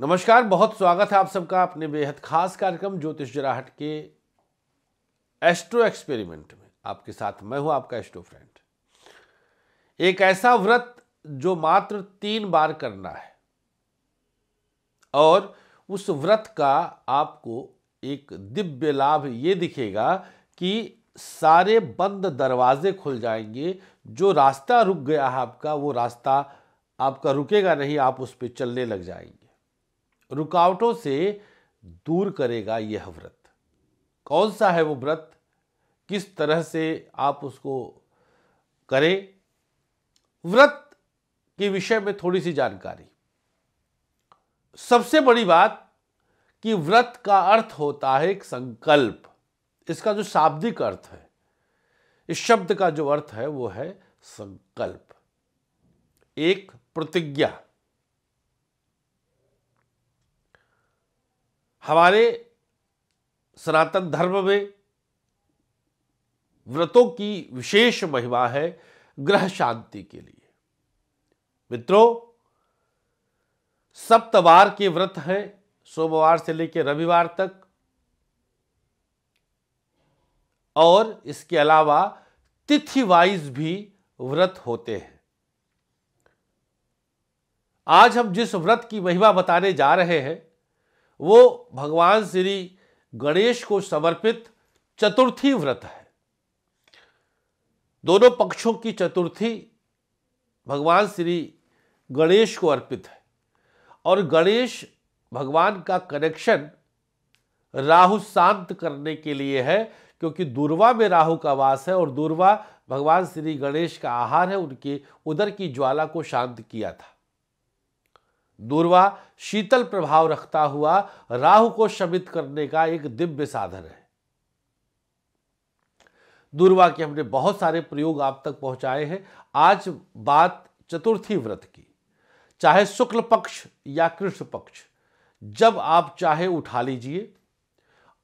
नमस्कार बहुत स्वागत है आप सबका अपने बेहद खास कार्यक्रम ज्योतिष जराहट के एस्ट्रो एक्सपेरिमेंट में आपके साथ मैं हूं आपका एस्ट्रो फ्रेंड एक ऐसा व्रत जो मात्र तीन बार करना है और उस व्रत का आपको एक दिव्य लाभ ये दिखेगा कि सारे बंद दरवाजे खुल जाएंगे जो रास्ता रुक गया है आपका वो रास्ता आपका रुकेगा नहीं आप उस पर चलने लग जाएंगे रुकावटों से दूर करेगा यह व्रत कौन सा है वो व्रत किस तरह से आप उसको करें व्रत के विषय में थोड़ी सी जानकारी सबसे बड़ी बात कि व्रत का अर्थ होता है एक संकल्प इसका जो शाब्दिक अर्थ है इस शब्द का जो अर्थ है वो है संकल्प एक प्रतिज्ञा हमारे सनातन धर्म में व्रतों की विशेष महिमा है ग्रह शांति के लिए मित्रों सप्तवार के व्रत हैं सोमवार से लेकर रविवार तक और इसके अलावा तिथि वाइज भी व्रत होते हैं आज हम जिस व्रत की महिमा बताने जा रहे हैं वो भगवान श्री गणेश को समर्पित चतुर्थी व्रत है दोनों पक्षों की चतुर्थी भगवान श्री गणेश को अर्पित है और गणेश भगवान का कनेक्शन राहु शांत करने के लिए है क्योंकि दुर्वा में राहु का वास है और दुर्वा भगवान श्री गणेश का आहार है उनके उदर की ज्वाला को शांत किया था दूरवा शीतल प्रभाव रखता हुआ राहु को शमित करने का एक दिव्य साधन है दूरवा के हमने बहुत सारे प्रयोग आप तक पहुंचाए हैं आज बात चतुर्थी व्रत की चाहे शुक्ल पक्ष या कृष्ण पक्ष जब आप चाहे उठा लीजिए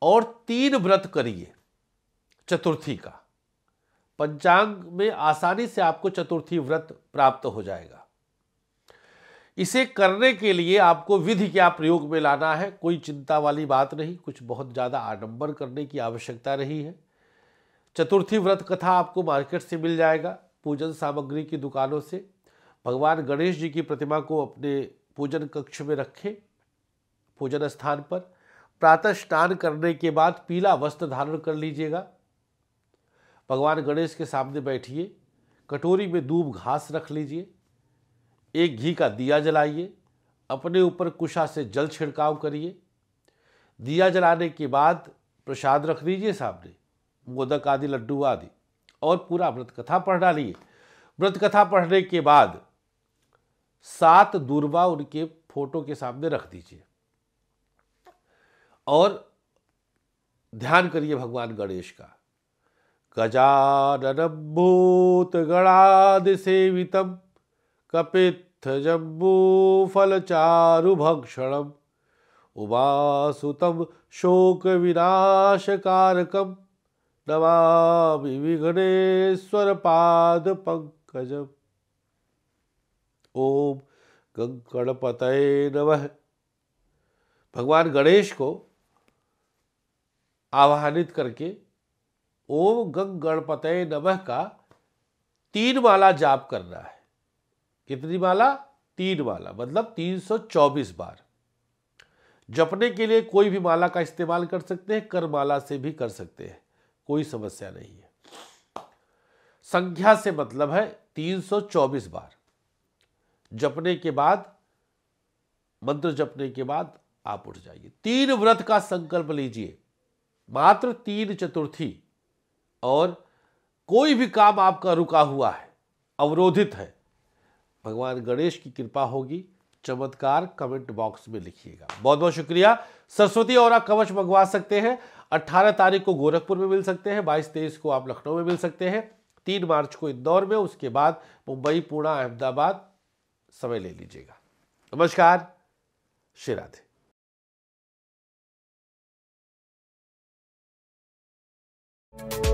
और तीन व्रत करिए चतुर्थी का पंचांग में आसानी से आपको चतुर्थी व्रत प्राप्त हो जाएगा इसे करने के लिए आपको विधि क्या प्रयोग में लाना है कोई चिंता वाली बात नहीं कुछ बहुत ज़्यादा आडंबर करने की आवश्यकता नहीं है चतुर्थी व्रत कथा आपको मार्केट से मिल जाएगा पूजन सामग्री की दुकानों से भगवान गणेश जी की प्रतिमा को अपने पूजन कक्ष में रखें पूजन स्थान पर प्रातः स्नान करने के बाद पीला वस्त्र धारण कर लीजिएगा भगवान गणेश के सामने बैठिए कटोरी में दूब घास रख लीजिए एक घी का दिया जलाइए अपने ऊपर कुशा से जल छिड़काव करिए दिया जलाने के बाद प्रसाद रख दीजिए सामने मोदक आदि लड्डू आदि और पूरा व्रत कथा पढ़ डालिए व्रत कथा पढ़ने के बाद सात दूरबा उनके फोटो के सामने रख दीजिए और ध्यान करिए भगवान गणेश का गजानन भूत गणाद सेवितम चारु भक्षण कपित्थजम्बूफलचारुभक्षणम् उमासुतं शोकविनाशकारकं नमामि पंकज ओम गणपतये नमः भगवान गणेश को आवाहनित करके ओम गंग गणपतय नमः का तीन माला जाप करना है कितनी माला तीन माला मतलब 324 बार जपने के लिए कोई भी माला का इस्तेमाल कर सकते हैं कर माला से भी कर सकते हैं कोई समस्या नहीं है संख्या से मतलब है 324 बार जपने के बाद मंत्र जपने के बाद आप उठ जाइए तीन व्रत का संकल्प लीजिए मात्र तीन चतुर्थी और कोई भी काम आपका रुका हुआ है अवरोधित है भगवान गणेश की कृपा होगी चमत्कार कमेंट बॉक्स में लिखिएगा बहुत बहुत शुक्रिया सरस्वती और आप कवच मंगवा सकते हैं अट्ठारह तारीख को गोरखपुर में मिल सकते हैं बाईस तेईस को आप लखनऊ में मिल सकते हैं तीन मार्च को इंदौर में उसके बाद मुंबई पूना अहमदाबाद समय ले लीजिएगा नमस्कार शिराधे राधे thank you